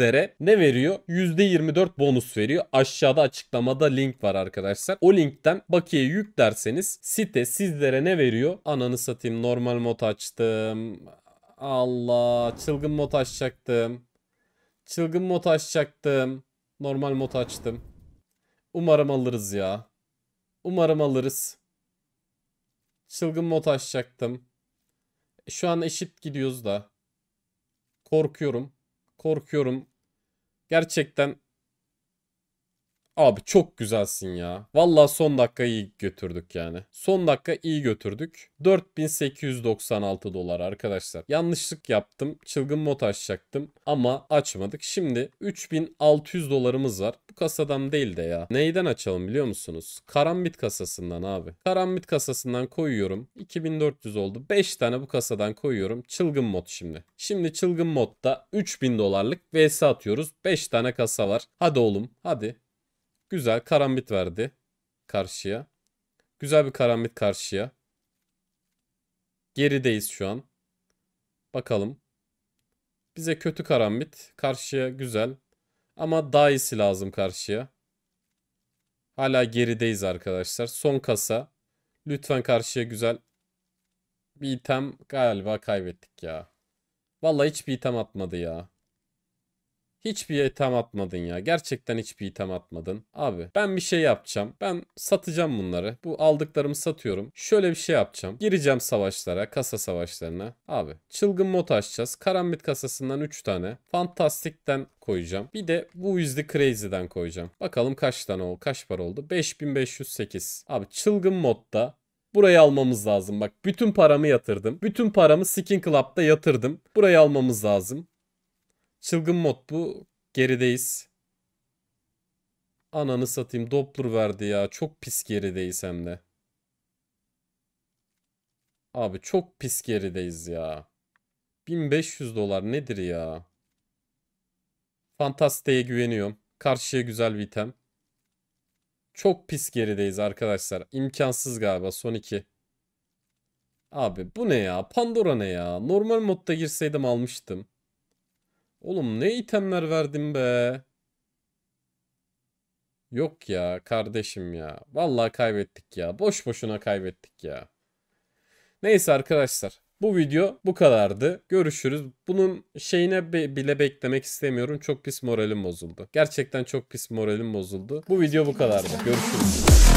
sizlere ne veriyor? %24 bonus veriyor. Aşağıda açıklamada link var arkadaşlar. O linkten bakiye yüklerseniz site sizlere ne veriyor? Ananı satayım normal mod açtım. Allah çılgın mod açacaktım. Çılgın mod açacaktım. Normal mod açtım. Umarım alırız ya. Umarım alırız. Çılgın mod açacaktım. E, şu an eşit gidiyoruz da. Korkuyorum. Korkuyorum. Gerçekten Abi çok güzelsin ya. Vallahi son dakika iyi götürdük yani. Son dakika iyi götürdük. 4896 dolar arkadaşlar. Yanlışlık yaptım. Çılgın mod açacaktım. Ama açmadık. Şimdi 3600 dolarımız var. Bu kasadan değil de ya. Neyden açalım biliyor musunuz? Karambit kasasından abi. Karambit kasasından koyuyorum. 2400 oldu. 5 tane bu kasadan koyuyorum. Çılgın mod şimdi. Şimdi çılgın modda 3000 dolarlık vs atıyoruz. 5 tane kasa var. Hadi oğlum hadi. Güzel karambit verdi karşıya. Güzel bir karambit karşıya. Gerideyiz şu an. Bakalım. Bize kötü karambit. Karşıya güzel. Ama daha iyisi lazım karşıya. Hala gerideyiz arkadaşlar. Son kasa. Lütfen karşıya güzel bir item galiba kaybettik ya. Vallahi hiçbir item atmadı ya. Hiçbir item atmadın ya. Gerçekten hiçbir item atmadın. Abi ben bir şey yapacağım. Ben satacağım bunları. Bu aldıklarımı satıyorum. Şöyle bir şey yapacağım. Gireceğim savaşlara. Kasa savaşlarına. Abi çılgın mod açacağız. Karambit kasasından 3 tane. Fantastik'ten koyacağım. Bir de bu yüzde Crazy'den koyacağım. Bakalım kaç tane oldu, kaç para oldu? 5508. Abi çılgın modda Burayı almamız lazım. Bak bütün paramı yatırdım. Bütün paramı Skin Club'da yatırdım. Burayı almamız lazım. Çılgın mod bu. Gerideyiz. Ananı satayım. Doppler verdi ya. Çok pis gerideyiz hem de. Abi çok pis gerideyiz ya. 1500 dolar nedir ya? Fantaste'ye güveniyorum. Karşıya güzel bir item. Çok pis gerideyiz arkadaşlar. İmkansız galiba son iki. Abi bu ne ya? Pandora ne ya? Normal modda girseydim almıştım. Oğlum ne itemler verdim be. Yok ya kardeşim ya. Vallahi kaybettik ya. Boş boşuna kaybettik ya. Neyse arkadaşlar. Bu video bu kadardı. Görüşürüz. Bunun şeyine bile beklemek istemiyorum. Çok pis moralim bozuldu. Gerçekten çok pis moralim bozuldu. Bu video bu kadardı. Görüşürüz.